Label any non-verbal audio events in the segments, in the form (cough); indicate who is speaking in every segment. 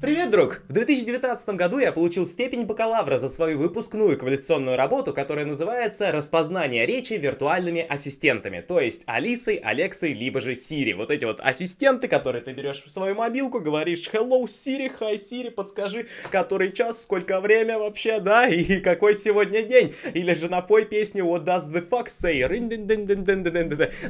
Speaker 1: Привет, друг! В 2019 году я получил степень бакалавра за свою выпускную квалификационную работу, которая называется «Распознание речи виртуальными ассистентами», то есть Алисой, Алексой, либо же Сири. Вот эти вот ассистенты, которые ты берешь в свою мобилку, говоришь «Hello, Siri, hi, Siri, подскажи, который час, сколько время вообще, да, (laughs) и какой сегодня день?» Или же напой песню «What does the fuck say?»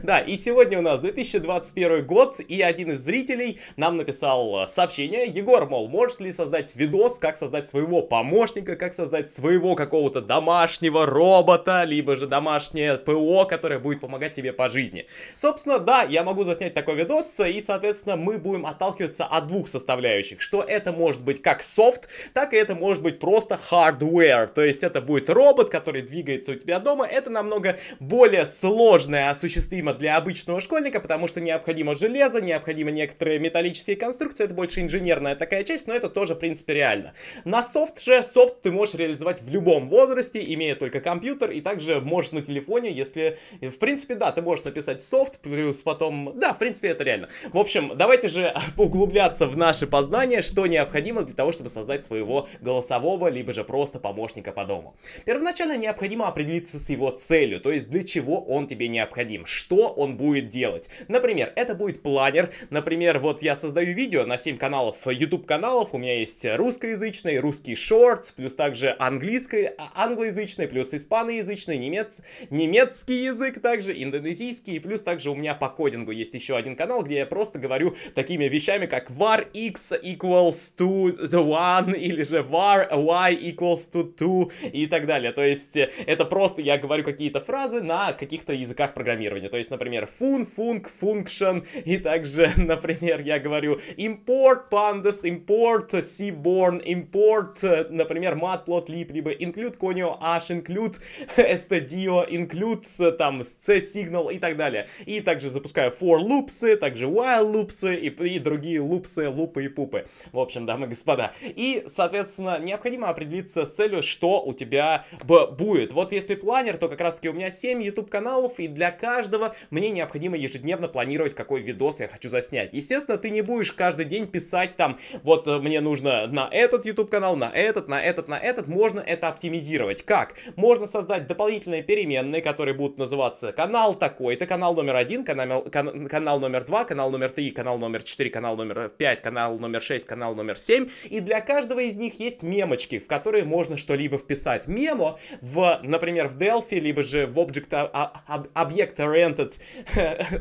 Speaker 1: Да, и сегодня у нас 2021 год, и один из зрителей нам написал э, сообщение «Егор, мол, мол, может ли создать видос, как создать своего помощника, как создать своего какого-то домашнего робота, либо же домашнее ПО, которое будет помогать тебе по жизни. Собственно, да, я могу заснять такой видос, и, соответственно, мы будем отталкиваться от двух составляющих, что это может быть как софт, так и это может быть просто hardware, то есть это будет робот, который двигается у тебя дома, это намного более сложное осуществимо для обычного школьника, потому что необходимо железо, необходимо некоторые металлические конструкции, это больше инженерная такая часть, учесть, но это тоже, в принципе, реально. На софт же, софт ты можешь реализовать в любом возрасте, имея только компьютер, и также можешь на телефоне, если... В принципе, да, ты можешь написать софт, плюс потом... Да, в принципе, это реально. В общем, давайте же (laughs) углубляться в наши познания, что необходимо для того, чтобы создать своего голосового, либо же просто помощника по дому. Первоначально необходимо определиться с его целью, то есть для чего он тебе необходим, что он будет делать. Например, это будет планер, например, вот я создаю видео на 7 каналов, YouTube канал каналов. У меня есть русскоязычный, русский шортс, плюс также английский, а, англоязычный, плюс испаноязычный, немец, немецкий язык также, индонезийский. И плюс также у меня по кодингу есть еще один канал, где я просто говорю такими вещами, как var x equals to the one, или же var y equals to two и так далее. То есть э, это просто я говорю какие-то фразы на каких-то языках программирования. То есть, например, fun, func, function, и также, (laughs) например, я говорю import pandas, import import, seaborn, import, например, matplotlib, либо include conio h, include stdio, (laughs) include там c-signal и так далее. И также запускаю for loops, также while loops и, и другие лупсы, лупы и пупы. В общем, дамы и господа. И, соответственно, необходимо определиться с целью, что у тебя будет. Вот если планер, то как раз-таки у меня 7 YouTube каналов, и для каждого мне необходимо ежедневно планировать, какой видос я хочу заснять. Естественно, ты не будешь каждый день писать там, вот вот э, мне нужно на этот YouTube канал, на этот, на этот, на этот, можно это оптимизировать. Как? Можно создать дополнительные переменные, которые будут называться канал такой-то, канал номер один, канал, кан, канал номер два, канал номер три, канал номер четыре, канал номер пять, канал номер шесть, канал номер семь. И для каждого из них есть мемочки, в которые можно что-либо вписать. Мемо, в, например, в Delphi, либо же в Object, а, а, Object Oriented,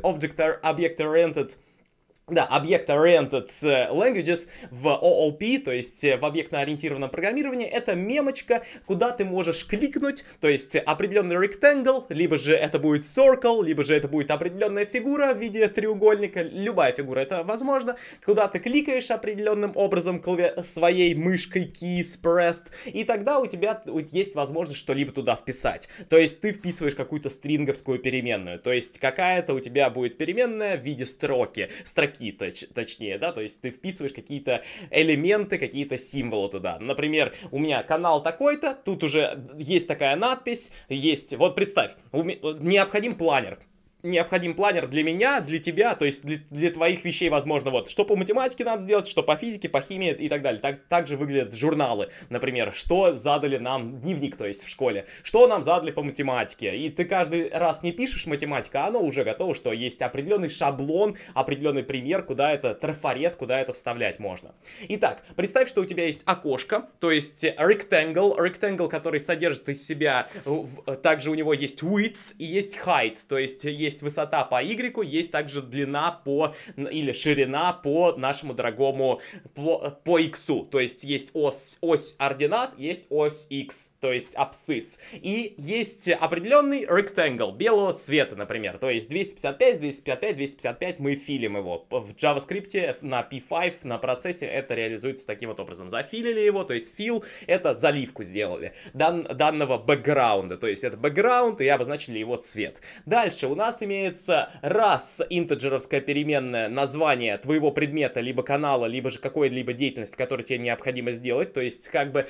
Speaker 1: Object (laughs) Object Oriented да, Object-Oriented э, Languages в OOP, то есть э, в объектно-ориентированном программировании, это мемочка, куда ты можешь кликнуть, то есть определенный rectangle, либо же это будет circle, либо же это будет определенная фигура в виде треугольника, любая фигура, это возможно, куда ты кликаешь определенным образом клави своей мышкой keys pressed, и тогда у тебя есть возможность что-либо туда вписать. То есть ты вписываешь какую-то стринговскую переменную, то есть какая-то у тебя будет переменная в виде строки, строки строки, точ, точнее, да, то есть ты вписываешь какие-то элементы, какие-то символы туда. Например, у меня канал такой-то, тут уже есть такая надпись, есть, вот представь, у... необходим планер, необходим планер для меня, для тебя, то есть для, для твоих вещей, возможно, вот, что по математике надо сделать, что по физике, по химии и так далее. Так, также выглядят журналы, например, что задали нам дневник, то есть в школе, что нам задали по математике. И ты каждый раз не пишешь математика, а оно уже готово, что есть определенный шаблон, определенный пример, куда это трафарет, куда это вставлять можно. Итак, представь, что у тебя есть окошко, то есть rectangle, rectangle, который содержит из себя, также у него есть width и есть height, то есть есть есть высота по Y, есть также длина по, или ширина по нашему дорогому, по, по X. То есть есть ось, ось ординат, есть ось X, то есть абсцисс. И есть определенный rectangle белого цвета, например. То есть 255, 255, 255 мы филим его. В JavaScript на P5, на процессе это реализуется таким вот образом. Зафилили его, то есть фил это заливку сделали дан, данного бэкграунда. То есть это бэкграунд и обозначили его цвет. Дальше у нас имеется раз интеджеровская переменная название твоего предмета, либо канала, либо же какой-либо деятельности, которую тебе необходимо сделать. То есть, как бы,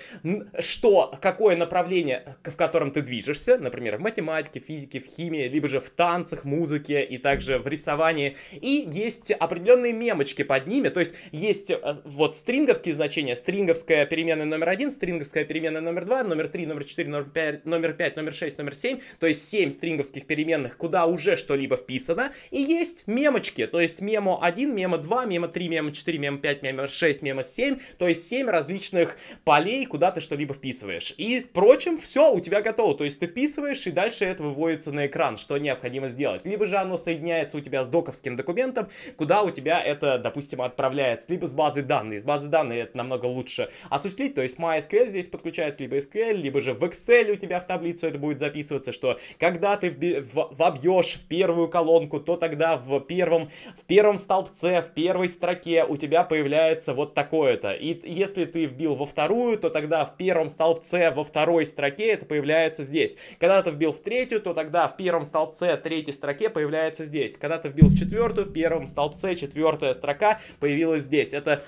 Speaker 1: что, какое направление, в котором ты движешься, например, в математике, физике, в химии, либо же в танцах, музыке и также в рисовании. И есть определенные мемочки под ними, то есть есть э, вот стринговские значения, стринговская переменная номер один, стринговская переменная номер два, номер три, номер четыре, номер пять, номер шесть, номер семь, то есть семь стринговских переменных, куда уже что-либо вписано. И есть мемочки, то есть мемо 1, мемо 2, мемо 3, мемо 4, мемо 5, мемо 6, мемо 7. То есть 7 различных полей, куда ты что-либо вписываешь. И прочим, все у тебя готово. То есть ты вписываешь, и дальше это выводится на экран, что необходимо сделать. Либо же оно соединяется у тебя с доковским документом, куда у тебя это, допустим, отправляется. Либо с базы данных. С базы данных это намного лучше осуществить. То есть MySQL здесь подключается, либо SQL, либо же в Excel у тебя в таблицу это будет записываться, что когда ты вбьешь, первую колонку, то тогда в первом, в первом столбце, в первой строке у тебя появляется вот такое-то. И если ты вбил во вторую, то тогда в первом столбце, во второй строке это появляется здесь. Когда ты вбил в третью, то тогда в первом столбце, третьей строке появляется здесь. Когда ты вбил в четвертую, в первом столбце четвертая строка появилась здесь. Это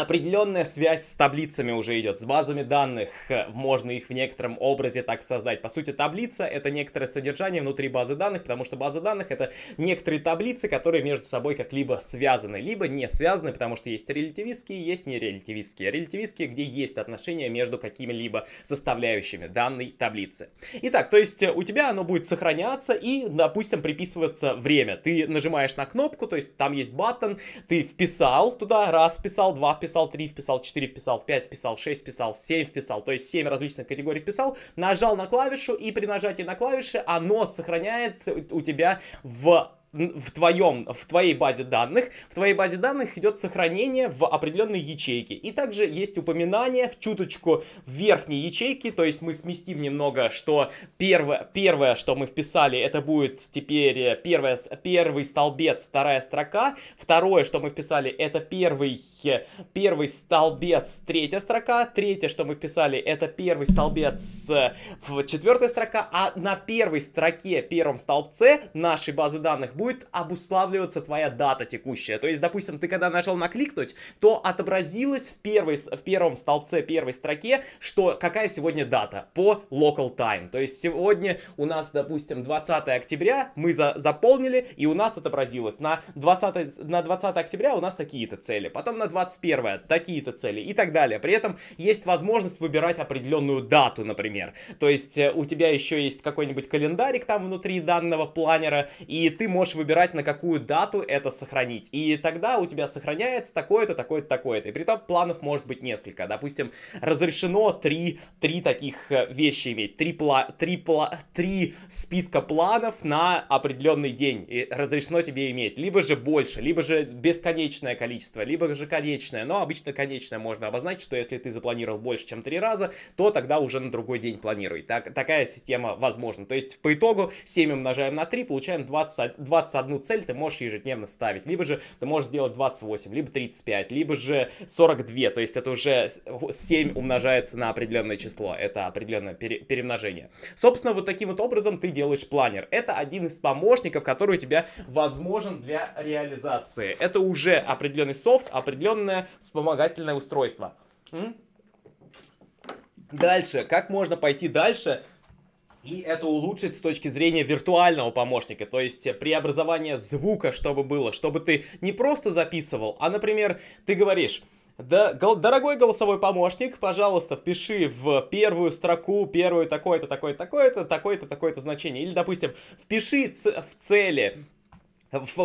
Speaker 1: определенная связь с таблицами уже идет, с базами данных. Э, можно их в некотором образе так создать. По сути, таблица — это некоторое содержание внутри базы данных, потому что база данных — это некоторые таблицы, которые между собой как-либо связаны, либо не связаны, потому что есть релятивистские, есть нерелятивистские. Релятивистские, где есть отношения между какими-либо составляющими данной таблицы. Итак, то есть э, у тебя оно будет сохраняться и, допустим, приписываться время. Ты нажимаешь на кнопку, то есть там есть баттон, ты вписал туда, раз вписал, два вписал, вписал 3, вписал 4, вписал 5, вписал 6, вписал 7, вписал. То есть 7 различных категорий вписал, нажал на клавишу и при нажатии на клавиши оно сохраняет у тебя в в, твоем, в твоей базе данных. В твоей базе данных идет сохранение в определенной ячейке. И также есть упоминание в чуточку верхней ячейки то есть мы сместим немного, что первое, первое что мы вписали, это будет теперь э, первое, первый столбец, вторая строка. Второе, что мы вписали, это первый, э, первый столбец, третья строка. Третье, что мы вписали, это первый столбец, э, в четвертая строка. А на первой строке, первом столбце нашей базы данных будет обуславливаться твоя дата текущая. То есть, допустим, ты когда нажал накликнуть, то отобразилось в, первой, в первом столбце первой строке, что какая сегодня дата по local time. То есть сегодня у нас, допустим, 20 октября, мы за, заполнили, и у нас отобразилось на 20, на 20 октября у нас такие-то цели, потом на 21 такие-то цели и так далее. При этом есть возможность выбирать определенную дату, например. То есть э, у тебя еще есть какой-нибудь календарик там внутри данного планера, и ты можешь можешь выбирать, на какую дату это сохранить. И тогда у тебя сохраняется такое-то, такое-то, такое-то. И при этом планов может быть несколько. Допустим, разрешено три, три таких э, вещи иметь. Три, пла, три, пла, три списка планов на определенный день и разрешено тебе иметь. Либо же больше, либо же бесконечное количество, либо же конечное. Но обычно конечное можно обозначить, что если ты запланировал больше, чем три раза, то тогда уже на другой день планируй. Так, такая система возможна. То есть по итогу 7 умножаем на 3, получаем 20, 20 21 цель ты можешь ежедневно ставить, либо же ты можешь сделать 28, либо 35, либо же 42, то есть это уже 7 умножается на определенное число, это определенное пере перемножение. Собственно, вот таким вот образом ты делаешь планер. Это один из помощников, который у тебя возможен для реализации. Это уже определенный софт, определенное вспомогательное устройство. Дальше, как можно пойти дальше и это улучшит с точки зрения виртуального помощника, то есть преобразование звука, чтобы было, чтобы ты не просто записывал, а, например, ты говоришь... Да, гол, дорогой голосовой помощник, пожалуйста, впиши в первую строку, первую такое-то, такое-то, такое-то, такое-то, такое-то значение. Или, допустим, впиши в цели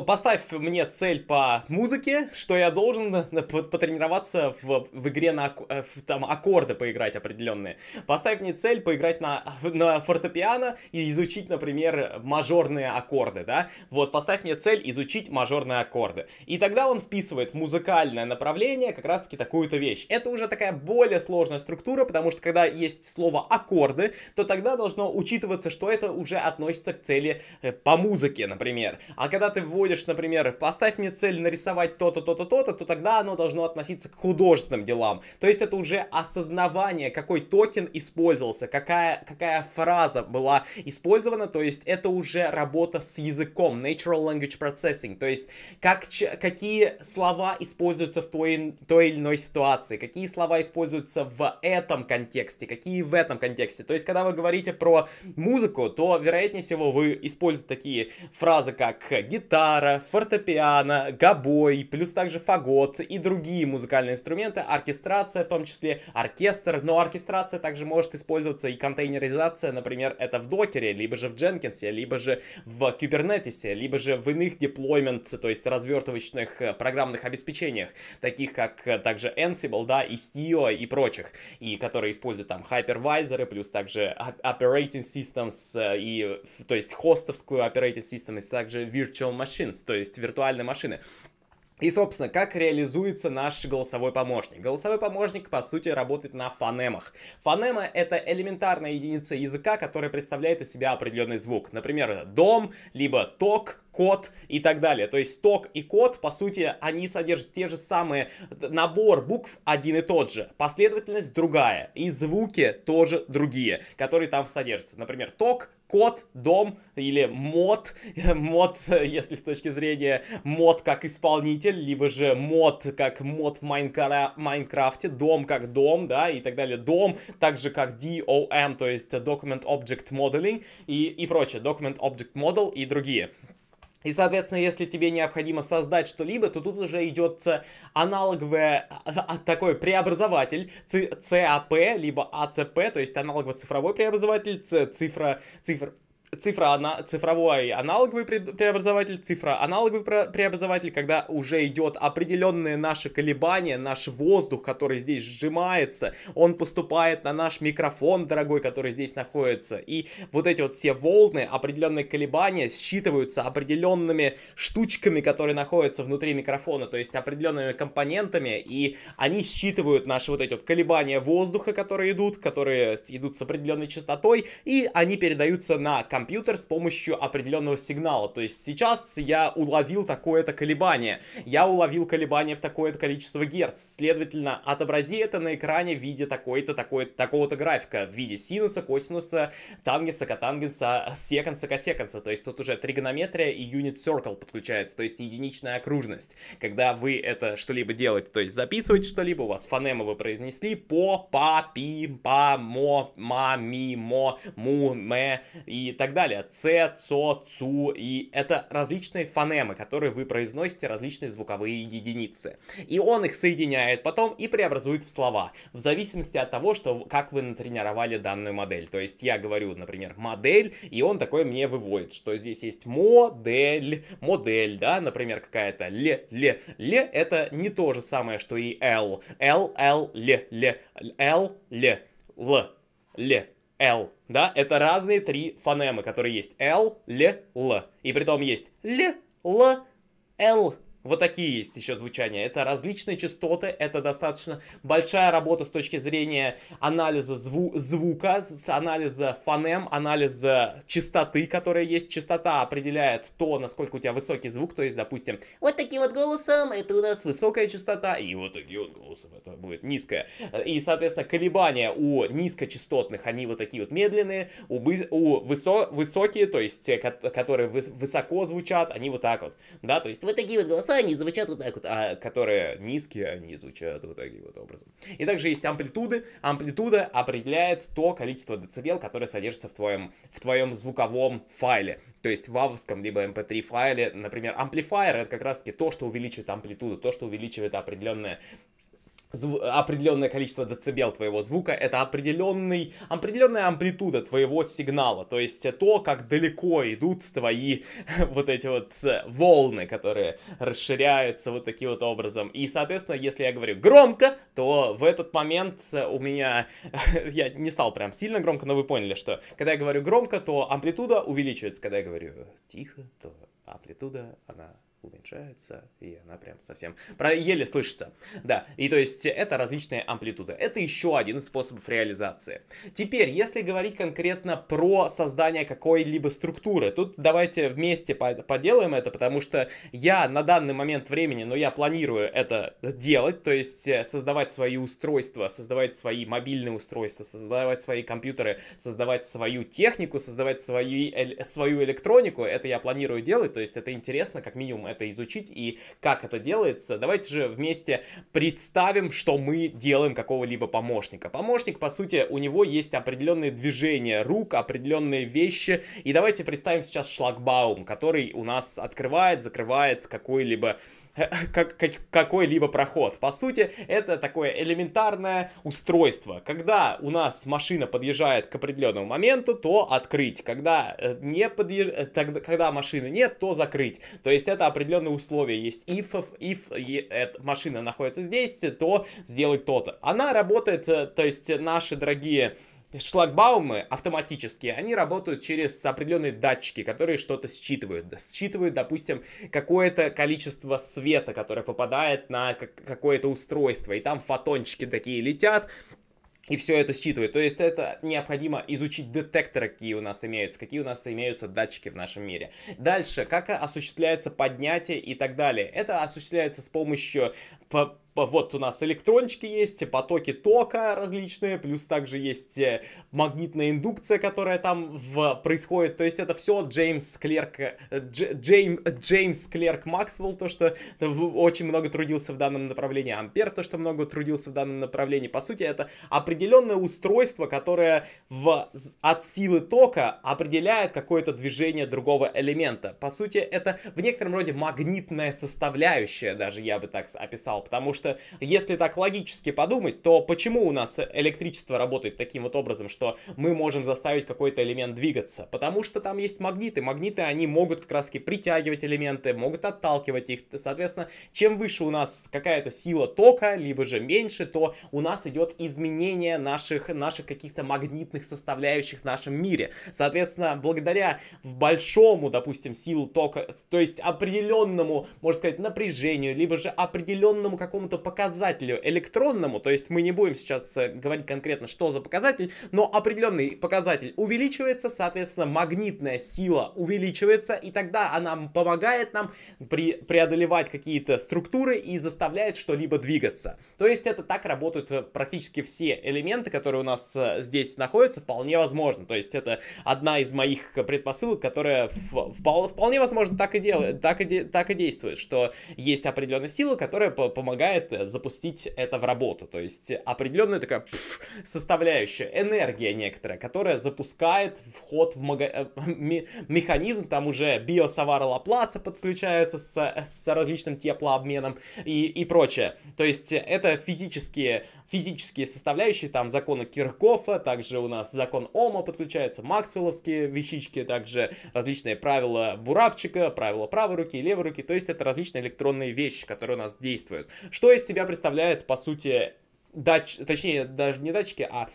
Speaker 1: Поставь мне цель по музыке, что я должен э, потренироваться в, в игре на э, в, там, аккорды поиграть определенные. Поставь мне цель поиграть на, на фортепиано и изучить, например, мажорные аккорды, да? Вот, поставь мне цель изучить мажорные аккорды. И тогда он вписывает в музыкальное направление как раз-таки такую-то вещь. Это уже такая более сложная структура, потому что когда есть слово аккорды, то тогда должно учитываться, что это уже относится к цели э, по музыке, например. А когда ты вводишь, например, поставь мне цель нарисовать то-то, то-то, то-то, то тогда оно должно относиться к художественным делам. То есть это уже осознавание, какой токен использовался, какая, какая фраза была использована, то есть это уже работа с языком, natural language processing, то есть как, какие слова используются в той, той или иной ситуации, какие слова используются в этом контексте, какие в этом контексте. То есть когда вы говорите про музыку, то вероятнее всего вы используете такие фразы, как гитара, гитара, фортепиано, гобой, плюс также фагот и другие музыкальные инструменты, оркестрация в том числе, оркестр, но оркестрация также может использоваться и контейнеризация, например, это в докере, либо же в Jenkins, либо же в кубернетисе либо же в иных деплоймент, то есть развертывочных э, программных обеспечениях, таких как э, также Ansible, да, и Istio и прочих, и которые используют там хайпервайзеры, плюс также operating systems, э, и, то есть хостовскую operating systems, и также virtual Virtual Machines, то есть виртуальные машины. И, собственно, как реализуется наш голосовой помощник? Голосовой помощник, по сути, работает на фонемах. Фонема — это элементарная единица языка, которая представляет из себя определенный звук. Например, дом, либо ток, код и так далее. То есть ток и код, по сути, они содержат те же самые э, набор букв один и тот же. Последовательность другая. И звуки тоже другие, которые там содержатся. Например, ток, кот, дом или мод, (laughs) мод, если с точки зрения мод как исполнитель, либо же мод как мод в Майнкра... Майнкрафте, дом как дом, да, и так далее. Дом также как DOM, то есть Document Object Modeling и, и прочее, Document Object Model и другие. И, соответственно, если тебе необходимо создать что-либо, то тут уже идет аналоговый а, такой преобразователь ЦАП, либо АЦП, то есть аналогово-цифровой преобразователь, цифра, цифр, цифра, ана, цифровой аналоговый преобразователь, цифра аналоговый преобразователь, когда уже идет определенные наши колебания, наш воздух, который здесь сжимается, он поступает на наш микрофон, дорогой, который здесь находится. И вот эти вот все волны, определенные колебания считываются определенными штучками, которые находятся внутри микрофона, то есть определенными компонентами, и они считывают наши вот эти вот колебания воздуха, которые идут, которые идут с определенной частотой, и они передаются на компьютер компьютер с помощью определенного сигнала. То есть сейчас я уловил такое-то колебание. Я уловил колебание в такое-то количество герц. Следовательно, отобрази это на экране в виде такой-то, такой такого-то графика. В виде синуса, косинуса, тангенса, котангенса, секанса, косеканса. То есть тут уже тригонометрия и unit circle подключается. То есть единичная окружность. Когда вы это что-либо делаете, то есть записываете что-либо, у вас фонемы вы произнесли по, па, пи, па, мо, ма, ми, мо, му, ме и так далее. Ц, ЦО, ЦУ. И это различные фонемы, которые вы произносите, различные звуковые единицы. И он их соединяет потом и преобразует в слова, в зависимости от того, что, как вы натренировали данную модель. То есть я говорю, например, модель, и он такой мне выводит, что здесь есть модель, модель, да, например, какая-то ле, ле, ле, это не то же самое, что и л, л, л, ле, ле, л, ле, л, ле. Л, да, это разные три фонемы, которые есть Л, Л, Л. И при том есть Л, Л, Л. Вот такие есть еще звучания. Это различные частоты, это достаточно большая работа с точки зрения анализа зву звука, анализа фонем, анализа частоты, которая есть. Частота определяет то, насколько у тебя высокий звук, то есть, допустим, вот таким вот голосом это у нас высокая частота, и вот таким вот голосом это будет низкая. И, соответственно, колебания у низкочастотных, они вот такие вот медленные, у, у высо высокие, то есть те, которые высоко звучат, они вот так вот, да, то есть вот такие вот голоса голоса, они звучат вот так вот, а которые низкие, они звучат вот таким вот образом. И также есть амплитуды. Амплитуда определяет то количество децибел, которое содержится в твоем, в твоем звуковом файле. То есть в авовском либо mp3 эм файле, например, амплифайер это как раз таки то, что увеличивает амплитуду, то, что увеличивает определенное определенное количество децибел твоего звука, это определенный, определенная амплитуда твоего сигнала, то есть то, как далеко идут твои (laughs) вот эти вот э, волны, которые расширяются вот таким вот образом. И, соответственно, если я говорю громко, то в этот момент э, у меня, (laughs) я не стал прям сильно громко, но вы поняли, что когда я говорю громко, то амплитуда увеличивается, когда я говорю тихо, то амплитуда, она уменьшается, и она прям совсем про еле слышится. Да, и то есть это различные амплитуды. Это еще один из способов реализации. Теперь, если говорить конкретно про создание какой-либо структуры, тут давайте вместе поделаем это, потому что я на данный момент времени, но я планирую это делать, то есть э, создавать свои устройства, создавать свои мобильные устройства, создавать свои компьютеры, создавать свою технику, создавать свои, э, свою электронику, это я планирую делать, то есть это интересно, как минимум это изучить и как это делается. Давайте же вместе представим, что мы делаем какого-либо помощника. Помощник, по сути, у него есть определенные движения рук, определенные вещи. И давайте представим сейчас шлагбаум, который у нас открывает, закрывает какой-либо как, как, какой-либо проход. По сути, это такое элементарное устройство. Когда у нас машина подъезжает к определенному моменту, то открыть. Когда, э, не подъезж... Э, Тогда, когда машины нет, то закрыть. То есть это определенные условия. Есть if, if, if машина находится здесь, то сделать то-то. Она работает, э, то есть наши дорогие шлагбаумы автоматически, они работают через определенные датчики, которые что-то считывают. Считывают, допустим, какое-то количество света, которое попадает на какое-то устройство, и там фотончики такие летят, и все это считывает. То есть это необходимо изучить детекторы, какие у нас имеются, какие у нас имеются датчики в нашем мире. Дальше, как осуществляется поднятие и так далее. Это осуществляется с помощью вот у нас электрончики есть, потоки тока различные, плюс также есть э, магнитная индукция, которая там в, происходит. То есть это все Джеймс Клерк, э, Дж, Джейм, Джеймс Клерк Максвелл, то, что очень много трудился в данном направлении, Ампер, то, что много трудился в данном направлении. По сути, это определенное устройство, которое в, от силы тока определяет какое-то движение другого элемента. По сути, это в некотором роде магнитная составляющая, даже я бы так описал, потому что что если так логически подумать, то почему у нас электричество работает таким вот образом, что мы можем заставить какой-то элемент двигаться? Потому что там есть магниты. Магниты, они могут как раз-таки притягивать элементы, могут отталкивать их. Соответственно, чем выше у нас какая-то сила тока, либо же меньше, то у нас идет изменение наших, наших каких-то магнитных составляющих в нашем мире. Соответственно, благодаря большому, допустим, силу тока, то есть определенному, можно сказать, напряжению, либо же определенному какому-то какому-то показателю электронному, то есть мы не будем сейчас э, говорить конкретно, что за показатель, но определенный показатель увеличивается, соответственно, магнитная сила увеличивается, и тогда она помогает нам при, преодолевать какие-то структуры и заставляет что-либо двигаться. То есть это так работают э, практически все элементы, которые у нас э, здесь находятся, вполне возможно. То есть это одна из моих предпосылок, которая вполне возможно так и, делает, так и, так и действует, что есть определенная сила, которая помогает лет э, запустить это в работу. То есть определенная такая пфф, составляющая, энергия некоторая, которая запускает вход в мага... Э, (laughs) механизм, там уже биосавара Лапласа подключается с, э, с различным теплообменом и, и прочее. То есть это физические физические составляющие, там законы Киркофа, также у нас закон Ома подключается, максвелловские вещички, также различные правила Буравчика, правила правой руки и левой руки, то есть это различные электронные вещи, которые у нас действуют. Что из себя представляет, по сути, дач... точнее, даже не датчики, а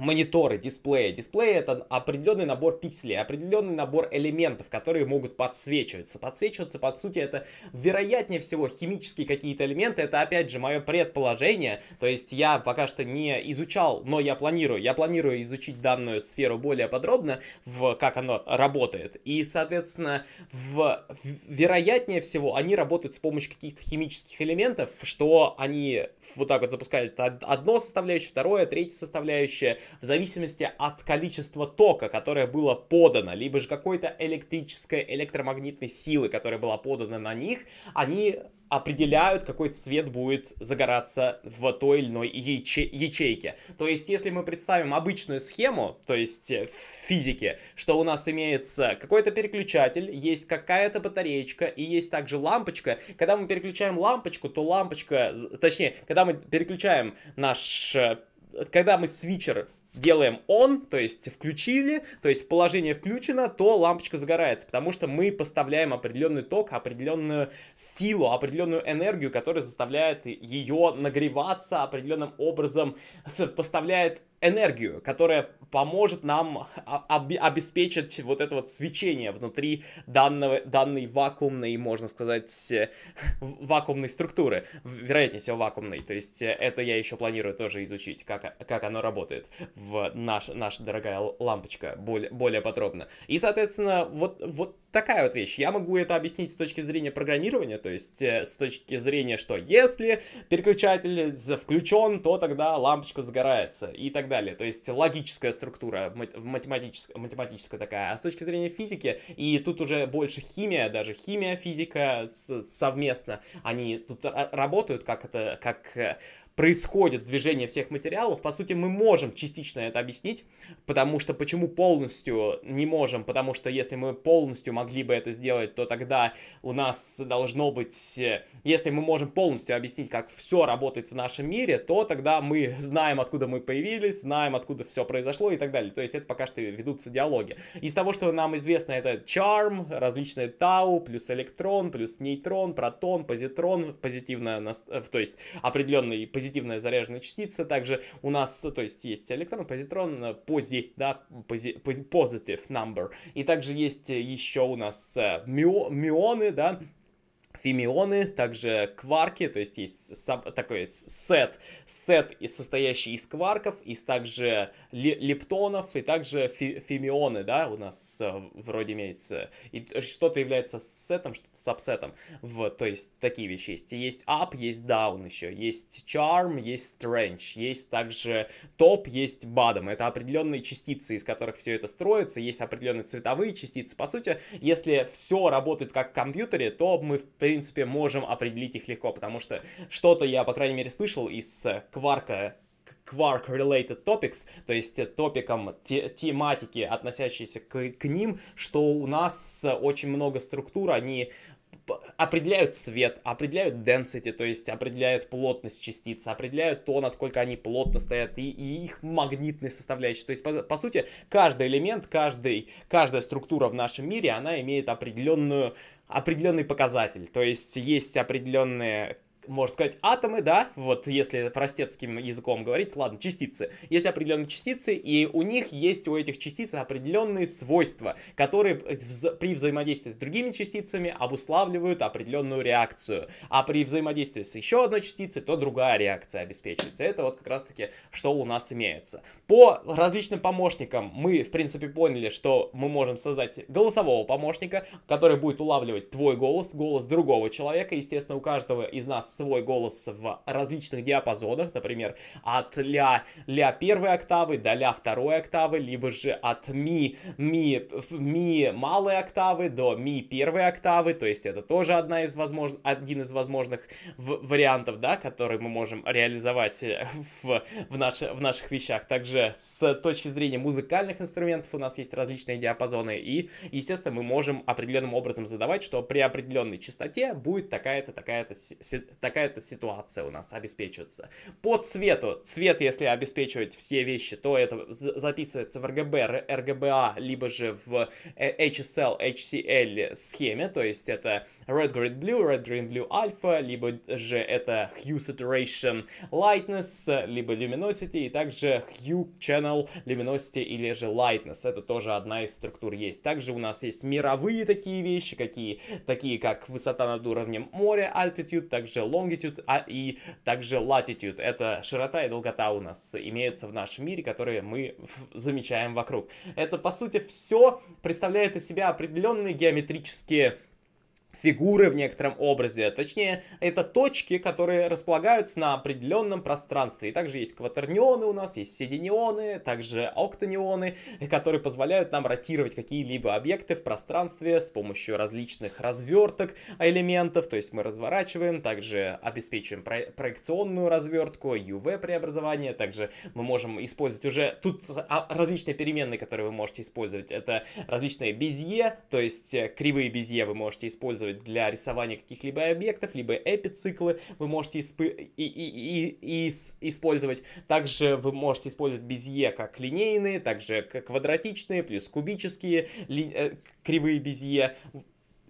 Speaker 1: мониторы, дисплеи. Дисплей это определенный набор пикселей, определенный набор элементов, которые могут подсвечиваться. Подсвечиваться, по сути, это вероятнее всего химические какие-то элементы. Это, опять же, мое предположение. То есть я пока что не изучал, но я планирую. Я планирую изучить данную сферу более подробно, в как оно работает. И, соответственно, в, вероятнее всего они работают с помощью каких-то химических элементов, что они вот так вот запускают одно составляющее, второе, третье составляющее, в зависимости от количества тока, которое было подано, либо же какой-то электрической, электромагнитной силы, которая была подана на них, они определяют, какой цвет будет загораться в той или иной яче ячейке. То есть, если мы представим обычную схему, то есть э, физики, что у нас имеется какой-то переключатель, есть какая-то батареечка и есть также лампочка. Когда мы переключаем лампочку, то лампочка, точнее, когда мы переключаем наш э, когда мы свитчер делаем он, то есть включили, то есть положение включено, то лампочка загорается, потому что мы поставляем определенный ток, определенную силу, определенную энергию, которая заставляет ее нагреваться определенным образом, (laughs) поставляет энергию, которая поможет нам об обеспечить вот это вот свечение внутри данного, данной вакуумной, можно сказать, вакуумной структуры. Вероятнее всего вакуумной. То есть э, это я еще планирую тоже изучить, как, как оно работает в наш, наша дорогая лампочка более, более подробно. И, соответственно, вот, вот такая вот вещь. Я могу это объяснить с точки зрения программирования, то есть э, с точки зрения, что если переключатель включен, то тогда лампочка загорается и так далее. То есть логическая структура мат математическая, математическая такая. А с точки зрения физики, и тут уже больше химия, даже химия, физика совместно, они тут работают как это, как э, происходит движение всех материалов, по сути, мы можем частично это объяснить, потому что почему полностью не можем, потому что если мы полностью могли бы это сделать, то тогда у нас должно быть, э, если мы можем полностью объяснить, как все работает в нашем мире, то тогда мы знаем, откуда мы появились, знаем, откуда все произошло и так далее. То есть это пока что ведутся диалоги. Из того, что нам известно, это charm, различные тау, плюс электрон, плюс нейтрон, протон, позитрон, позитивно, э, то есть определенный позитивный позитивная заряженная частица, также у нас, то есть есть электрон, позитрон, пози, да, пози, positive number, и также есть еще у нас э, мио, мюоны, да, фимионы, также кварки, то есть есть такой сет, сет, состоящий из кварков, из также лептонов и также фи фимионы, да, у нас э, вроде имеется, и что-то является сетом, что-то сабсетом, вот, то есть такие вещи есть. И есть up, есть down еще, есть charm, есть strange, есть также топ, есть bottom, это определенные частицы, из которых все это строится, есть определенные цветовые частицы, по сути, если все работает как в компьютере, то мы в принципе, можем определить их легко, потому что что-то я, по крайней мере, слышал из кварка э, Quark-related э, topics, то есть э, топиком те, тематики, относящиеся к, к ним, что у нас очень много структур, они определяют цвет, определяют density, то есть определяют плотность частиц, определяют то, насколько они плотно стоят, и, и их магнитные составляющие. То есть, по, по сути, каждый элемент, каждый, каждая структура в нашем мире, она имеет определенную определенный показатель, то есть есть определенные можно сказать, атомы, да, вот если простецким языком говорить, ладно, частицы. Есть определенные частицы, и у них есть у этих частиц определенные свойства, которые при взаимодействии с другими частицами обуславливают определенную реакцию. А при взаимодействии с еще одной частицей, то другая реакция обеспечивается. Это вот как раз-таки, что у нас имеется. По различным помощникам мы, в принципе, поняли, что мы можем создать голосового помощника, который будет улавливать твой голос, голос другого человека. Естественно, у каждого из нас свой голос в различных диапазонах, например, от ля, ля первой октавы до ля второй октавы, либо же от ми, ми, ми малой октавы до ми первой октавы, то есть это тоже одна из возмож один из возможных вариантов, да, который мы можем реализовать э, в, в, наш, в наших вещах. Также с точки зрения музыкальных инструментов у нас есть различные диапазоны, и, естественно, мы можем определенным образом задавать, что при определенной частоте будет такая-то, такая-то, такая-то ситуация у нас обеспечивается. По цвету, цвет, если обеспечивать все вещи, то это записывается в RGB, RGBA, либо же в э, HSL, HCL схеме, то есть это Red Green Blue, Red Green Blue Alpha, либо же это Hue Saturation Lightness, либо Luminosity, и также Hue Channel Luminosity или же Lightness, это тоже одна из структур есть. Также у нас есть мировые такие вещи, какие, такие как высота над уровнем моря, Altitude, также longitude, а и также latitude. Это широта и долгота у нас имеются в нашем мире, которые мы замечаем вокруг. Это, по сути, все представляет из себя определенные геометрические фигуры в некотором образе. Точнее, это точки, которые располагаются на определенном пространстве. И также есть кватернионы у нас, есть сединионы, также октонионы, которые позволяют нам ротировать какие-либо объекты в пространстве с помощью различных разверток элементов. То есть мы разворачиваем, также обеспечиваем про проекционную развертку, UV-преобразование. Также мы можем использовать уже... Тут а, различные переменные, которые вы можете использовать. Это различные безье, то есть э, кривые безье вы можете использовать использовать для рисования каких-либо объектов, либо эпициклы вы можете исп... и, и, и, и использовать. Также вы можете использовать безье как линейные, также как квадратичные, плюс кубические, ли... Э, кривые безье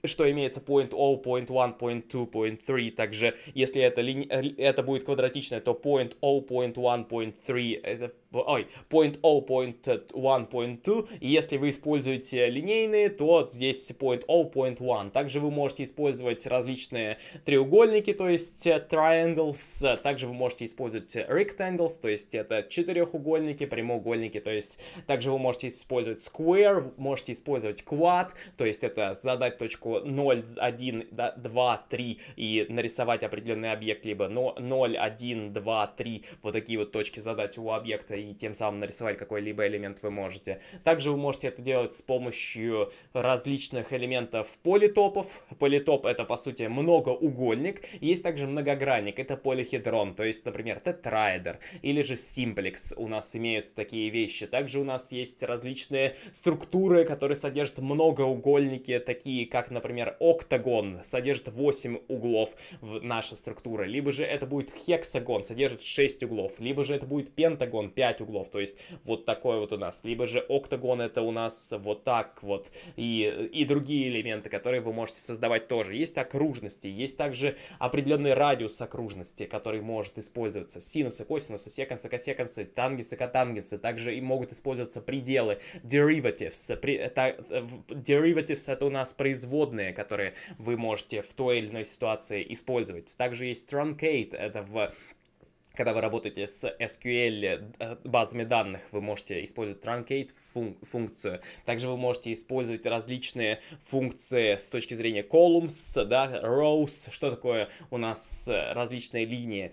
Speaker 1: что имеется point 0, point 1, point 2, point 3. Также, если это, ли... Э, это будет квадратичное, то point 0, point 1, point 3 это ой, point 0, point 1, point 2. И если вы используете линейные, то здесь point 0, point 1. Также вы можете использовать различные треугольники, то есть э, triangles. Также вы можете использовать rectangles, то есть это четырехугольники, прямоугольники. То есть также вы можете использовать square, можете использовать quad, то есть это задать точку 0, 1, 2, 3 и нарисовать определенный объект, либо 0, 1, 2, 3, вот такие вот точки задать у объекта и тем самым нарисовать какой-либо элемент вы можете. Также вы можете это делать с помощью различных элементов политопов. Политоп это по сути многоугольник. Есть также многогранник, это полихедрон, то есть, например, тетраэдр или же симплекс. У нас имеются такие вещи. Также у нас есть различные структуры, которые содержат многоугольники, такие как, например, октагон, содержит 8 углов в нашей структуре. Либо же это будет хексагон, содержит 6 углов. Либо же это будет пентагон, 5 5 углов, то есть вот такой вот у нас. Либо же октагон это у нас вот так вот, и, и другие элементы, которые вы можете создавать тоже. Есть окружности, есть также определенный радиус окружности, который может использоваться. Синусы, косинусы, секансы, косекансы, тангенсы, котангенсы. Также и могут использоваться пределы, derivatives. При, это, derivatives это у нас производные, которые вы можете в той или иной ситуации использовать. Также есть truncate, это в когда вы работаете с SQL э, базами данных, вы можете использовать truncate функ функцию. Также вы можете использовать различные функции с точки зрения columns, да, rows, что такое у нас э, различные линии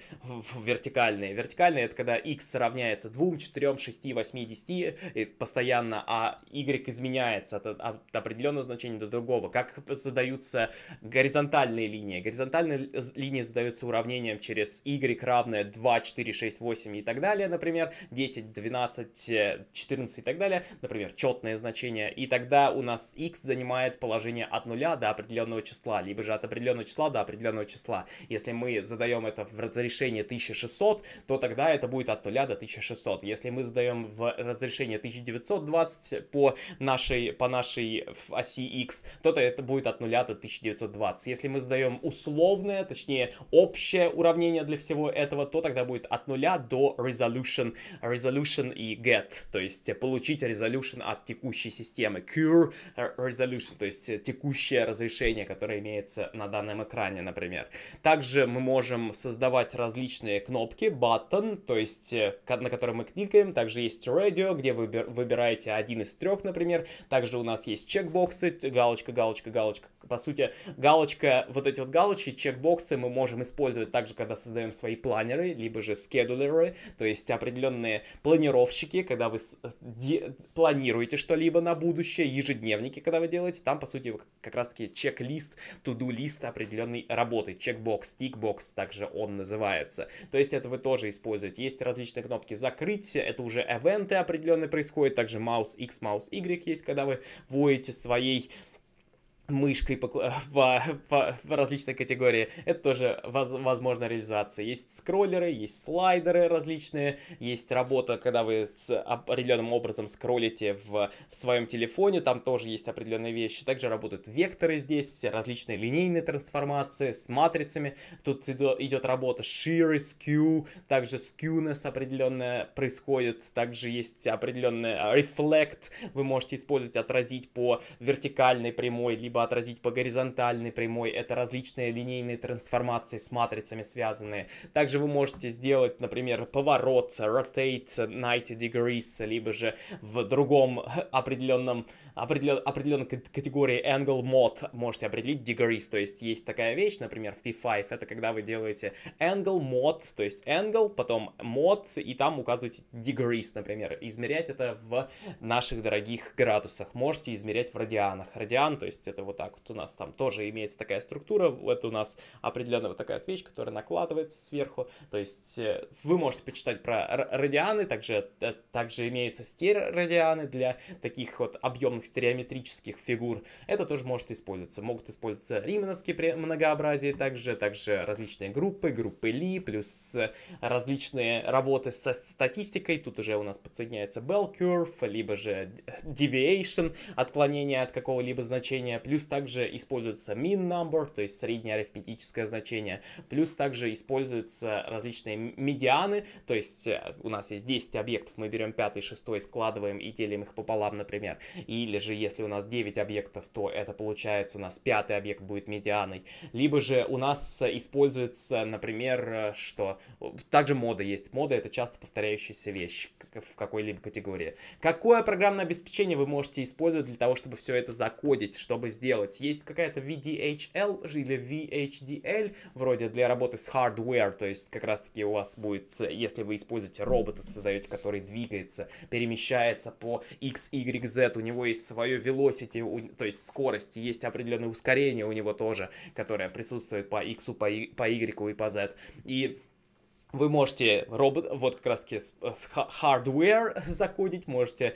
Speaker 1: вертикальные. Вертикальные это когда x равняется 2, 4, 6, 8, 10 постоянно, а y изменяется от, от определенного значения до другого. Как задаются горизонтальные линии? Горизонтальные линии задаются уравнением через y равное 2 4, 6, 8 и так далее, например, 10, 12, 14 и так далее, например, четное значение, и тогда у нас x занимает положение от нуля до определенного числа, либо же от определенного числа до определенного числа. Если мы задаем это в разрешение 1600, то тогда это будет от нуля до 1600. Если мы задаем в разрешение 1920 по нашей, по нашей оси x, то -то это будет от нуля до 1920. Если мы задаем условное, точнее общее уравнение для всего этого, то тогда будет от нуля до resolution, resolution и get, то есть получить resolution от текущей системы, cure resolution, то есть текущее разрешение, которое имеется на данном экране, например. Также мы можем создавать различные кнопки, button, то есть э, на который мы кликаем, также есть radio, где вы выбираете один из трех, например, также у нас есть чекбоксы, галочка, галочка, галочка, по сути, галочка, вот эти вот галочки, чекбоксы мы можем использовать также, когда создаем свои планеры, либо бы же скедулеры, то есть определенные планировщики, когда вы э, планируете что-либо на будущее, ежедневники, когда вы делаете, там, по сути, как раз-таки чек-лист, туду-лист определенной работы, чекбокс, тикбокс, также он называется. То есть это вы тоже используете. Есть различные кнопки закрытия, это уже эвенты определенные происходят, также mouse X, mouse Y есть, когда вы вводите своей мышкой по, (laughs) по, по, по различной категории. Это тоже воз, возможно реализация. Есть скроллеры, есть слайдеры различные, есть работа, когда вы с определенным образом скроллите в, в своем телефоне, там тоже есть определенные вещи. Также работают векторы здесь, различные линейные трансформации с матрицами. Тут идет работа shear, skew, также skewness определенная происходит, также есть определенная reflect, вы можете использовать, отразить по вертикальной прямой, либо либо отразить по горизонтальной прямой. Это различные линейные трансформации с матрицами связанные. Также вы можете сделать, например, поворот, rotate 90 degrees, либо же в другом (laughs) определенном, определен, определенной категории angle mod можете определить degrees. То есть есть такая вещь, например, в P5, это когда вы делаете angle mod, то есть angle, потом mod, и там указываете degrees, например. Измерять это в наших дорогих градусах. Можете измерять в радианах. Радиан, то есть это вот так вот у нас там тоже имеется такая структура, это у нас определенная вот такая вот вещь, которая накладывается сверху, то есть э, вы можете почитать про радианы, также, э, также имеются стереорадианы для таких вот объемных стереометрических фигур, это тоже может использоваться, могут использоваться рименовские многообразия также, также различные группы, группы Ли, плюс э, различные работы со статистикой, тут уже у нас подсоединяется bell curve, либо же deviation, отклонение от какого-либо значения, плюс плюс также используется min number, то есть среднее арифметическое значение, плюс также используются различные медианы, то есть э, у нас есть 10 объектов, мы берем 5 и 6, складываем и делим их пополам, например, или же если у нас 9 объектов, то это получается у нас пятый объект будет медианой, либо же у нас используется, например, э, что также мода есть, мода это часто повторяющаяся вещь в какой-либо категории. Какое программное обеспечение вы можете использовать для того, чтобы все это закодить, чтобы сделать сделать. Есть какая-то VDHL или VHDL, вроде для работы с hardware, то есть как раз-таки у вас будет, если вы используете робота, создаете, который двигается, перемещается по X, Y, Z, у него есть свое velocity, у, то есть скорость, есть определенное ускорение у него тоже, которое присутствует по X, по, y, по Y и по Z. И вы можете робот, вот как раз таки с, с hardware (laughs) закодить, можете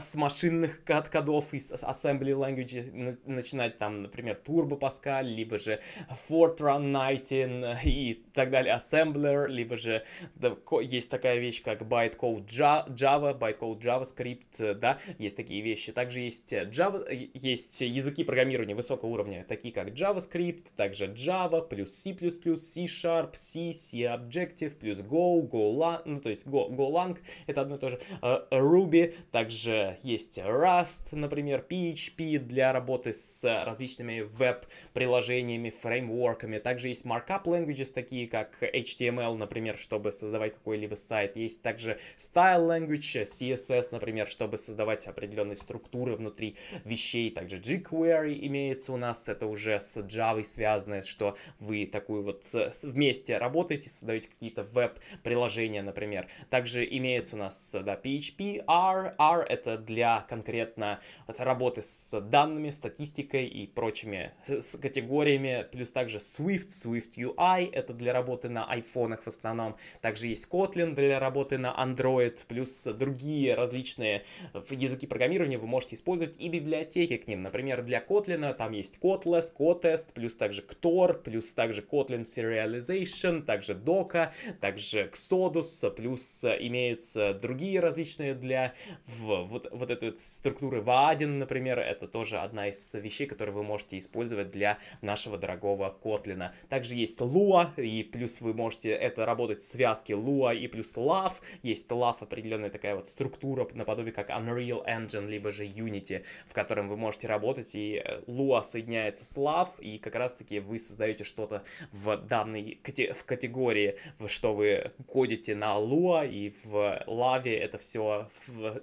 Speaker 1: с машинных код кодов из assembly language начинать там, например, Turbo Pascal, либо же Fortran 19 и так далее, Assembler, либо же да, есть такая вещь, как bytecode Java, bytecode JavaScript, да, есть такие вещи. Также есть, Java, есть языки программирования высокого уровня, такие как JavaScript, также Java, плюс C++, C-Sharp, C, C-Objective, плюс Go, GoLang, ну то есть Go, GoLang, это одно и то же, а, Ruby, также есть Rust, например, PHP для работы с различными веб-приложениями, фреймворками, также есть markup languages, такие как HTML, например, чтобы создавать какой-либо сайт, есть также style language, CSS, например, чтобы создавать определенные структуры внутри вещей, также jQuery имеется у нас, это уже с Java связанное, что вы такую вот вместе работаете, создаете какие-то какие-то веб-приложения, например. Также имеется у нас да, PHP, R. R — это для конкретно работы с данными, статистикой и прочими с категориями. Плюс также Swift, Swift UI — это для работы на айфонах в основном. Также есть Kotlin для работы на Android, плюс другие различные языки программирования вы можете использовать и библиотеки к ним. Например, для Kotlin там есть Kotless, Kotest, плюс также Tor, плюс также Kotlin Serialization, также Doka также Exodus, плюс э, имеются другие различные для в, вот, вот этой структуры Вадин, например, это тоже одна из вещей, которые вы можете использовать для нашего дорогого Kotlin. Также есть Lua, и плюс вы можете это работать в связке Lua и плюс Love, есть Love определенная такая вот структура, наподобие как Unreal Engine, либо же Unity, в котором вы можете работать, и Lua э, соединяется с Love, и как раз таки вы создаете что-то в данной в категории, в что вы кодите на Lua и в Lave это все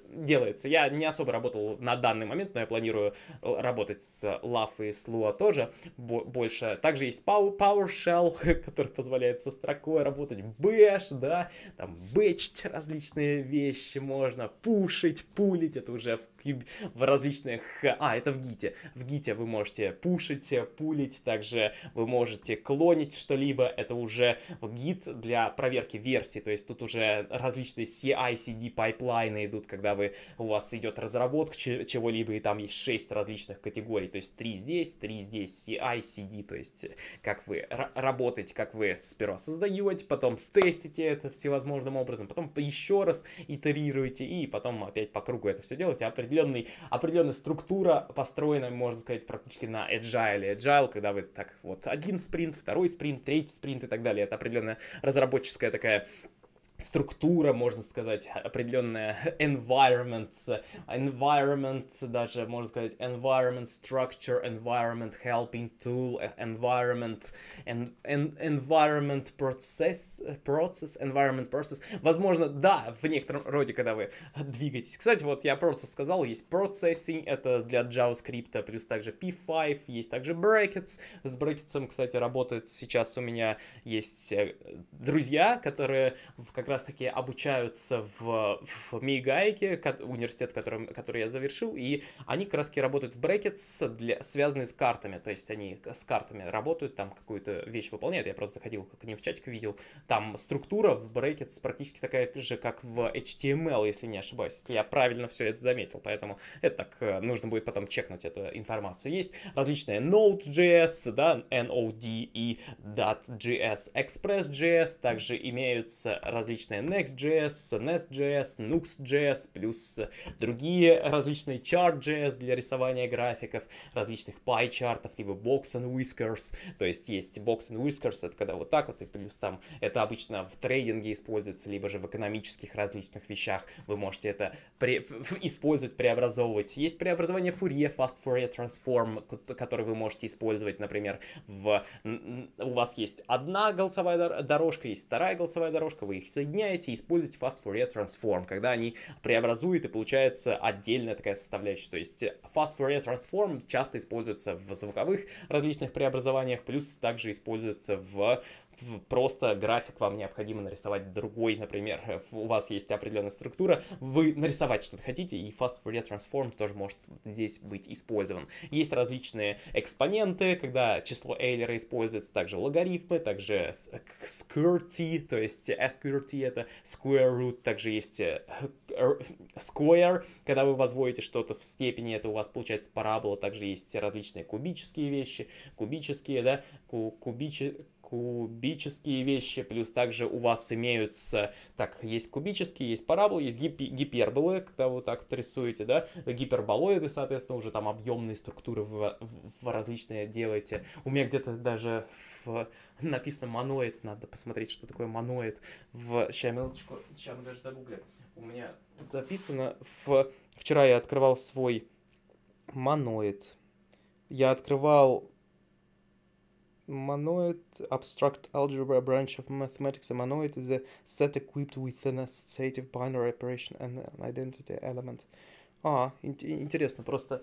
Speaker 1: делается. Я не особо работал на данный момент, но я планирую работать с Love и с Lua тоже больше. Также есть PowerShell, (laughs) который позволяет со строкой работать, Bash, да, там бэчить различные вещи можно, пушить, пулить, это уже в, куб... в различных... А, это в гите. В гите вы можете пушить, пулить, также вы можете клонить что-либо, это уже гид для проверки версий, то есть тут уже различные CI-CD пайплайны идут, когда вы, у вас идет разработка чего-либо, и там есть 6 различных категорий, то есть 3 здесь, 3 здесь, CI, CD, то есть э, как вы работаете, как вы сперва создаете, потом тестите это всевозможным образом, потом еще раз итерируете, и потом опять по кругу это все делаете. Определенный, определенная структура построена, можно сказать, практически на agile. Agile, когда вы так вот один спринт, второй спринт, третий спринт и так далее. Это определенная разработка рабоческая такая структура, можно сказать, определенная environment, (laughs) environment, даже можно сказать environment structure, environment helping tool, environment, and, and environment process, process, environment process. Возможно, да, в некотором роде, когда вы двигаетесь. Кстати, вот я просто сказал, есть processing, это для JavaScript, плюс также P5, есть также brackets. С brackets, кстати, работает сейчас у меня есть э, друзья, которые как как раз-таки обучаются в, в Мигайке, университет, который, который я завершил, и они как раз-таки работают в брекетс, для, связанные с картами, то есть они с картами работают, там какую-то вещь выполняют, я просто заходил к ним в чатик, видел, там структура в брекетс практически такая же, как в HTML, если не ошибаюсь, если я правильно все это заметил, поэтому это так, э, нужно будет потом чекнуть эту информацию. Есть различные Node.js, да, NOD .js, Express.js, также имеются различные различные Next.js, Nest.js, Nux.js, плюс другие различные Chart.js для рисования графиков, различных пай-чартов, либо Box and Whiskers, то есть есть Box and Whiskers, это когда вот так вот, и плюс там, это обычно в трейдинге используется, либо же в экономических различных вещах, вы можете это при... использовать, преобразовывать. Есть преобразование Fourier, Fast Fourier Transform, который вы можете использовать, например, в... у вас есть одна голосовая дорожка, есть вторая голосовая дорожка, вы их соединяете, соединяете и Fast Fourier Transform, когда они преобразуют и получается отдельная такая составляющая. То есть Fast Fourier Transform часто используется в звуковых различных преобразованиях, плюс также используется в просто график вам необходимо нарисовать другой, например, э, у вас есть определенная структура, вы нарисовать что-то хотите, и Fast Fourier Transform тоже может здесь быть использован. Есть различные экспоненты, когда число Эйлера используется, также логарифмы, также SQRT, то есть SQRT это square root, также есть э, square, когда вы возводите что-то в степени, это у вас получается парабола, также есть различные кубические вещи, кубические, да, кубичи, кубические вещи, плюс также у вас имеются, так, есть кубические, есть параболы, есть гип гиперболы, когда вы так вот рисуете, да, гиперболоиды, соответственно, уже там объемные структуры в, в различные делаете. У меня где-то даже в, написано моноид, надо посмотреть, что такое моноид. В, сейчас, минуточку, сейчас мы даже загуглим. У меня записано, в, вчера я открывал свой моноид, я открывал Monoid abstract algebra branch of mathematics. A monoid is a set equipped with an associative binary operation and an identity element. А, интересно, просто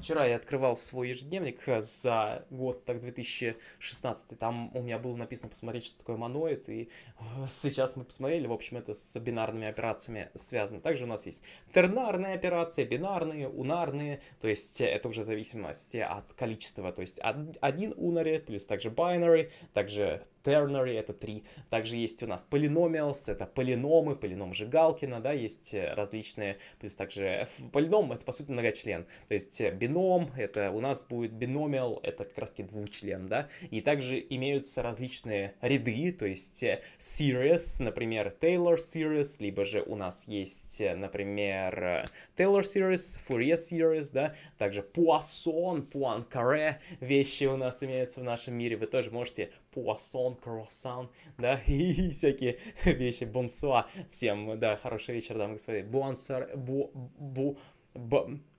Speaker 1: Вчера я открывал свой ежедневник э, за год, так, 2016. Там у меня было написано посмотреть, что такое моноид. И э, сейчас мы посмотрели, в общем, это с бинарными операциями связано. Также у нас есть тернарные операции, бинарные, унарные. То есть э, это уже зависимость от количества. То есть один унари, плюс также binary, также Ternary — это 3. Также есть у нас polynomials — это полиномы, полином же Галкина, да, есть э, различные, плюс также полином — это, по сути, многочлен. То есть э, бином — это у нас будет биномиал, это как раз-таки двучлен, да. И также имеются различные ряды, то есть э, series, например, Taylor series, либо же у нас есть, например, Taylor series, Fourier series, да, также Poisson, Poincaré, вещи у нас имеются в нашем мире, вы тоже можете пуассон, круассан, да, (laughs) и всякие вещи, бонсуа, всем, да, хороший вечер, дамы и господа, бонсар, бу, бу,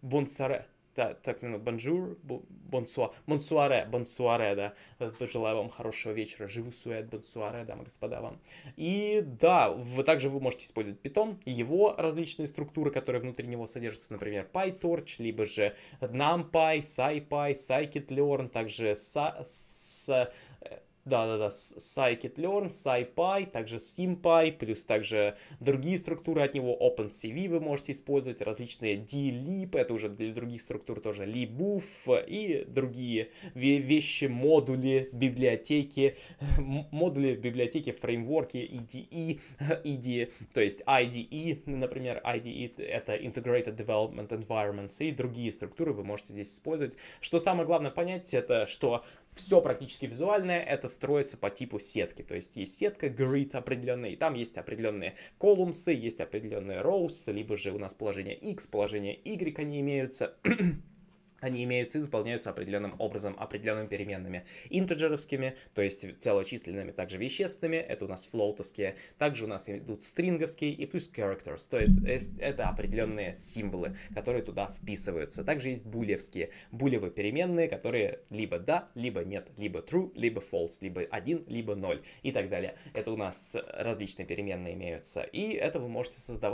Speaker 1: бонсаре, да, так, ну, бонжур, бонсуа, бонсуаре, бонсуаре, да, желаю вам хорошего вечера, живу суэт, бонсуаре, дамы и господа, вам. И да, вы, также вы можете использовать питон его различные структуры, которые внутри него содержатся, например, PyTorch, либо же NumPy, SciPy, scikit-learn, также с sa, да-да-да, scikit-learn, scipy, также simpy, плюс также другие структуры от него, OpenCV вы можете использовать, различные dlib, это уже для других структур тоже libuf и другие вещи, модули, библиотеки, (laughs) модули библиотеки, фреймворки, IDE, IDE, (laughs) e e, то есть IDE, например, IDE это Integrated Development Environments и другие структуры вы можете здесь использовать. Что самое главное понять, это что все практически визуальное, это строится по типу сетки. То есть есть сетка, grid определенный, там есть определенные колумсы, есть определенные rows, либо же у нас положение x, положение y они имеются они имеются и заполняются определенным образом, определенными переменными. Интеджеровскими, то есть целочисленными, также вещественными, это у нас флоутовские, также у нас идут стринговские и плюс characters, то есть это определенные символы, которые туда вписываются. Также есть булевские, булевые переменные, которые либо да, либо нет, либо true, либо false, либо 1, либо 0 и так далее. Это у нас различные переменные имеются. И это вы можете создавать.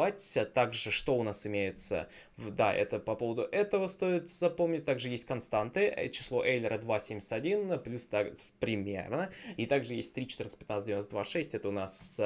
Speaker 1: Также что у нас имеется? Да, это по поводу этого стоит запомнить. Также есть константы, э, число Эйлера 2,71, плюс так, примерно. И также есть 3, 14, 15, 92, 6. Это у нас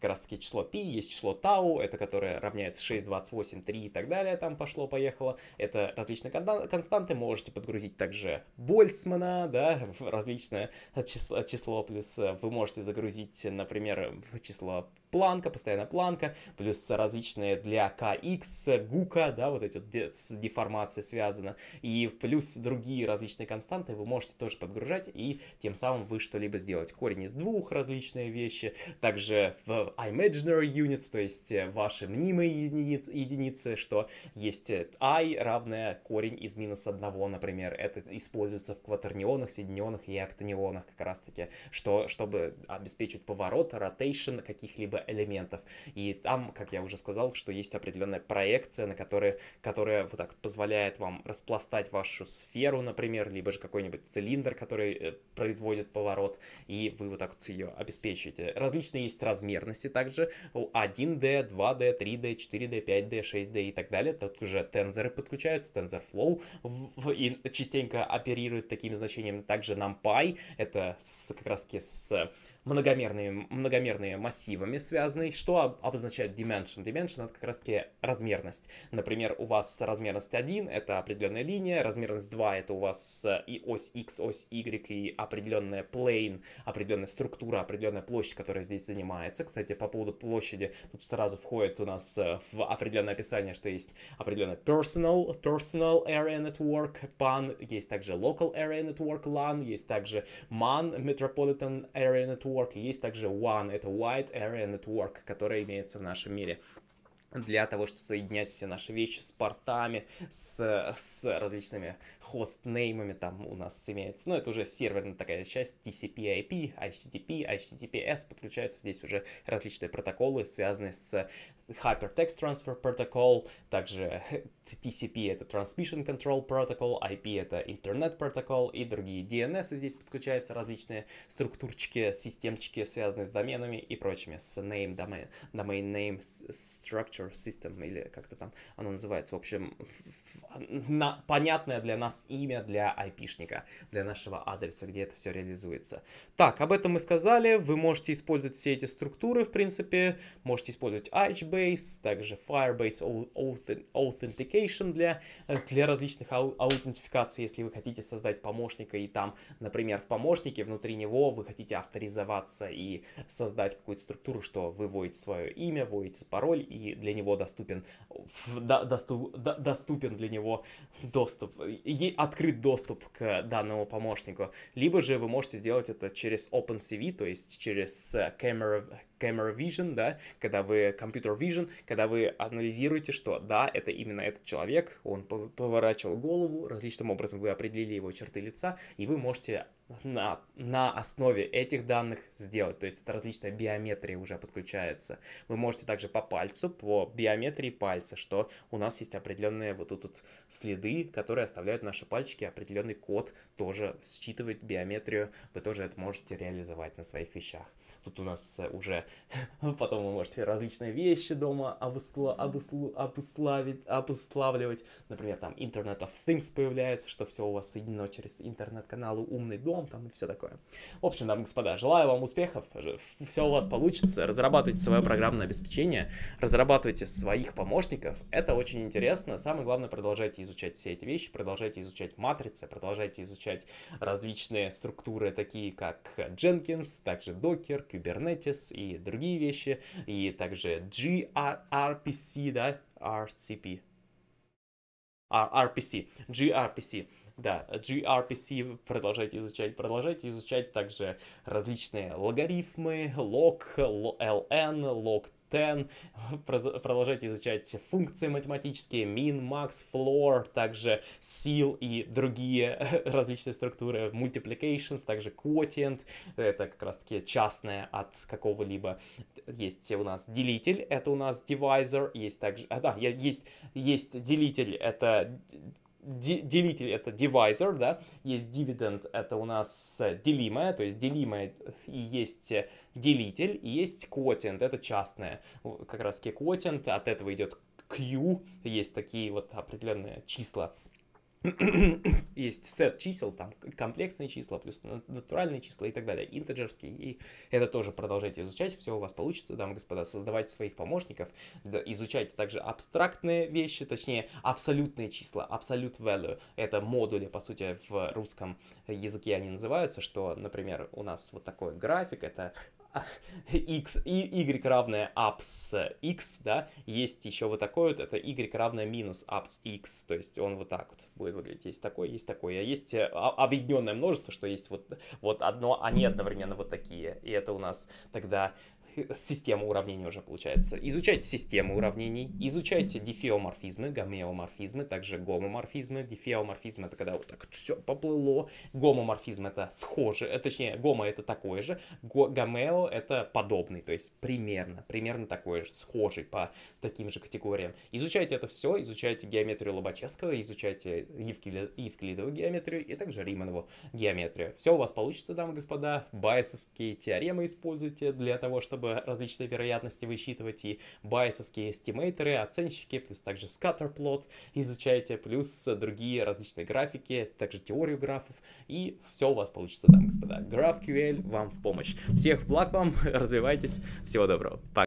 Speaker 1: как раз таки число пи есть число тау, это которое равняется 6, 28, 3 и так далее, там пошло-поехало. Это различные константы, можете подгрузить также Больцмана, да, различное число, число, плюс э, вы можете загрузить, например, число планка, постоянная планка, плюс различные для kx, гука, да, вот эти вот с деформацией связано, и плюс другие различные константы вы можете тоже подгружать, и тем самым вы что-либо сделать. Корень из двух различные вещи, также в imaginary units, то есть э, ваши мнимые единиц, единицы, что есть э, i равное корень из минус одного, например. Это используется в кватернионах, соединенных и октанионах как раз-таки, что, чтобы обеспечить поворот, rotation каких-либо элементов. И там, как я уже сказал, что есть определенная проекция, на которой, которая вот так позволяет вам распластать вашу сферу, например, либо же какой-нибудь цилиндр, который э, производит поворот, и вы вот так вот ее обеспечиваете. Различные есть размерности записи также 1D, 2D, 3D, 4D, 5D, 6D и так далее. Тут уже тензоры подключаются, TensorFlow и частенько оперирует таким значением. Также NumPy, это с, как раз таки с многомерными, многомерными массивами связанный Что обозначает dimension? Dimension — это как раз-таки размерность. Например, у вас размерность 1 — это определенная линия, размерность 2 — это у вас э, и ось x, ось y, и определенная plane, определенная структура, определенная площадь, которая здесь занимается. Кстати, по поводу площади, тут сразу входит у нас э, в определенное описание, что есть определенная personal, personal area network, PAN, есть также local area network, LAN, есть также MAN, metropolitan area network, Network, есть также WAN, это Wide Area Network, которая имеется в нашем мире для того, чтобы соединять все наши вещи с портами, с, с различными хостнеймами там у нас имеется. Но ну, это уже серверная такая часть TCP IP, HTTP, HTTPS. Подключаются здесь уже различные протоколы, связанные с Hypertext Transfer Protocol, также (laughs) TCP это Transmission Control Protocol, IP это Internet Protocol и другие DNS. Здесь подключаются различные структурчики, системчики, связанные с доменами и прочими, с name, domain, domain name, structure, system или как-то там оно называется. В общем, (laughs) на, понятное для нас имя для IP-шника, для нашего адреса, где это все реализуется. Так, об этом мы сказали. Вы можете использовать все эти структуры, в принципе. Можете использовать AHB, Firebase, также Firebase Authentication для, э, для различных аутентификаций, если вы хотите создать помощника и там, например, в помощнике внутри него вы хотите авторизоваться и создать какую-то структуру, что вы вводите свое имя, вводите пароль и для него доступен, доступен для него доступ, открыт доступ к данному помощнику. Либо же вы можете сделать это через OpenCV, то есть через Camera, camera vision, да, когда вы computer vision, когда вы анализируете, что да, это именно этот человек, он поворачивал голову, различным образом вы определили его черты лица, и вы можете на, на основе этих данных сделать. То есть это различная биометрия уже подключается. Вы можете также по пальцу, по биометрии пальца, что у нас есть определенные вот тут вот следы, которые оставляют наши пальчики, определенный код тоже считывает биометрию. Вы тоже это можете реализовать на своих вещах. Тут у нас э, уже (laughs) потом вы можете различные вещи дома обысла, обыслу, обыславить, обыславливать. Например, там Internet of Things появляется, что все у вас соединено через интернет-каналы «Умный дом», делом там и все такое. В общем, дамы и господа, желаю вам успехов, все у вас получится, разрабатывайте свое программное обеспечение, разрабатывайте своих помощников, это очень интересно. Самое главное, продолжайте изучать все эти вещи, продолжайте изучать матрицы, продолжайте изучать различные структуры, такие как Jenkins, также Docker, Kubernetes и другие вещи, и также gRPC, да, RCP, а, RPC, gRPC. Да, gRPC продолжайте изучать, продолжайте изучать также различные логарифмы, log, ln, log ten, продолжайте изучать функции математические, min, max, floor, также сил и другие (laughs) различные структуры, multiplications, также quotient, это как раз таки частное от какого-либо, есть у нас делитель, это у нас divisor, есть также, а, да, есть, есть делитель, это делитель это divisor, да, есть dividend это у нас э, делимое, то есть делимое и есть э, делитель, и есть quotient, это частное. Как раз таки quotient, от этого идет Q, есть такие вот определенные числа (coughs) есть сет чисел, там комплексные числа, плюс натуральные числа и так далее, интеджерские, и это тоже продолжайте изучать, все у вас получится, дамы и господа, создавайте своих помощников, изучайте также абстрактные вещи, точнее абсолютные числа, абсолют value, это модули, по сути, в русском языке они называются, что, например, у нас вот такой график, это x, y равное abs x, да, есть еще вот такой вот, это y равное минус abs x, то есть он вот так вот будет выглядеть, есть такое, есть такое, а есть э, объединенное множество, что есть вот, вот одно, они одновременно вот такие, и это у нас тогда (laughs) систему уравнений уже получается. Изучайте систему уравнений, изучайте дифеоморфизмы, гомеоморфизмы, также гомоморфизмы. Дифеоморфизм это когда вот так все поплыло, гомоморфизм это схоже, э, точнее гомо это такое же, гомео это подобный, то есть примерно, примерно такое же, схожий по таким же категориям. Изучайте это все, изучайте геометрию Лобачевского, изучайте Евклидову геометрию и также Риманову геометрию. Все у вас получится, дамы и господа. Байесовские теоремы используйте для того, чтобы чтобы различные вероятности высчитывать, и байесовские эстимейторы, оценщики, плюс также scatterplot изучаете, плюс другие различные графики, также теорию графов, и все у вас получится там, господа. GraphQL вам в помощь. Всех благ вам, (laughs) развивайтесь, всего доброго, пока.